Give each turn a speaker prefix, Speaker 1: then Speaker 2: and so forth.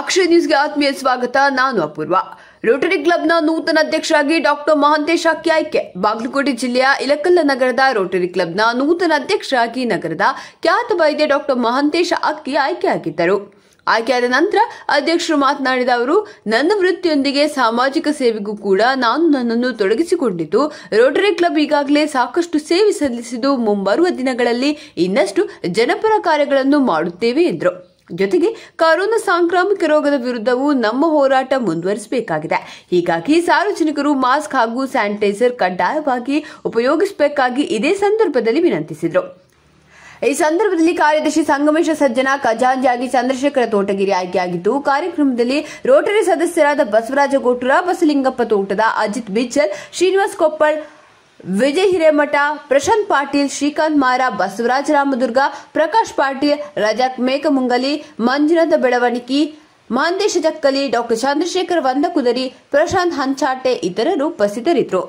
Speaker 1: ಅಕ್ಷಯ್ ನ್ಯೂಸ್ಗೆ ಆತ್ಮೀಯ ಸ್ವಾಗತ ನಾನು ಅಪೂರ್ವ ರೋಟರಿ ಕ್ಲಬ್ನ ನೂತನ ಅಧ್ಯಕ್ಷರಾಗಿ ಡಾಕ್ಟರ್ ಮಹಾಂತೇಶ್ ಅಕ್ಕಿ ಆಯ್ಕೆ ಬಾಗಲಕೋಟೆ ಜಿಲ್ಲೆಯ ಇಲಕಲ್ಲ ನಗರದ ರೋಟರಿ ಕ್ಲಬ್ನ ನೂತನ ಅಧ್ಯಕ್ಷರಾಗಿ ನಗರದ ಖ್ಯಾತ ವೈದ್ಯ ಡಾಕ್ಟರ್ ಮಹಾಂತೇಶ ಅಕ್ಕಿ ಆಯ್ಕೆಯಾಗಿದ್ದರು ಆಯ್ಕೆಯಾದ ನಂತರ ಅಧ್ಯಕ್ಷರು ಮಾತನಾಡಿದ ಅವರು ನನ್ನ ವೃತ್ತಿಯೊಂದಿಗೆ ಸಾಮಾಜಿಕ ಸೇವೆಗೂ ಕೂಡ ನಾನು ನನ್ನನ್ನು ತೊಡಗಿಸಿಕೊಂಡಿದ್ದು ರೋಟರಿ ಕ್ಲಬ್ ಈಗಾಗಲೇ ಸಾಕಷ್ಟು ಸೇವೆ ಸಲ್ಲಿಸಿದ್ದು ಮುಂಬರುವ ದಿನಗಳಲ್ಲಿ ಇನ್ನಷ್ಟು ಜನಪರ ಕಾರ್ಯಗಳನ್ನು ಮಾಡುತ್ತೇವೆ ಎಂದರು ಜೊತೆಗೆ ಕೊರೋನಾ ಸಾಂಕ್ರಾಮಿಕ ರೋಗದ ವಿರುದ್ಧವೂ ನಮ್ಮ ಹೋರಾಟ ಮುಂದುವರಿಸಬೇಕಾಗಿದೆ ಹೀಗಾಗಿ ಸಾರ್ವಜನಿಕರು ಮಾಸ್ಕ್ ಹಾಗೂ ಸ್ಯಾನಿಟೈಸರ್ ಕಡ್ಡಾಯವಾಗಿ ಉಪಯೋಗಿಸಬೇಕಾಗಿ ಇದೇ ಸಂದರ್ಭದಲ್ಲಿ ವಿನಂತಿಸಿದರು ಈ ಸಂದರ್ಭದಲ್ಲಿ ಕಾರ್ಯದರ್ಶಿ ಸಂಗಮೇಶ ಸಜ್ಜನ ಖಜಾಂಜಾಗಿ ಚಂದ್ರಶೇಖರ ತೋಟಗಿರಿ ಆಯ್ಕೆಯಾಗಿದ್ದು ಕಾರ್ಯಕ್ರಮದಲ್ಲಿ ರೋಟರಿ ಸದಸ್ಯರಾದ ಬಸವರಾಜ ಗೋಟುರ ಬಸಲಿಂಗಪ್ಪ ತೋಟದ ಅಜಿತ್ ಬಿಚ್ಚಲ್ ಶ್ರೀನಿವಾಸ್ ಕೊಪ್ಪಳ್ ವಿಜಯ್ ಹಿರೇಮಠ ಪ್ರಶಾಂತ್ ಪಾಟೀಲ್ ಶ್ರೀಕಾಂತ್ ಮಾರ ಬಸವರಾಜ ರಾಮದುರ್ಗ ಪ್ರಕಾಶ್ ಪಾಟೀಲ್ ರಜಾಕ್ ಮೇಕಮುಂಗಲಿ ಮಂಜುನಾಥ ಬೆಳವಣಿಕಿ ಮಾಂದೇಶ ಜಕ್ಕಲಿ ಡಾಕ್ಟರ್ ಚಂದ್ರಶೇಖರ್ ವಂದಕುದರಿ ಪ್ರಶಾಂತ್ ಹಂಚಾಟೆ ಇತರರು ಉಪಸ್ಥಿತರಿದ್ದರು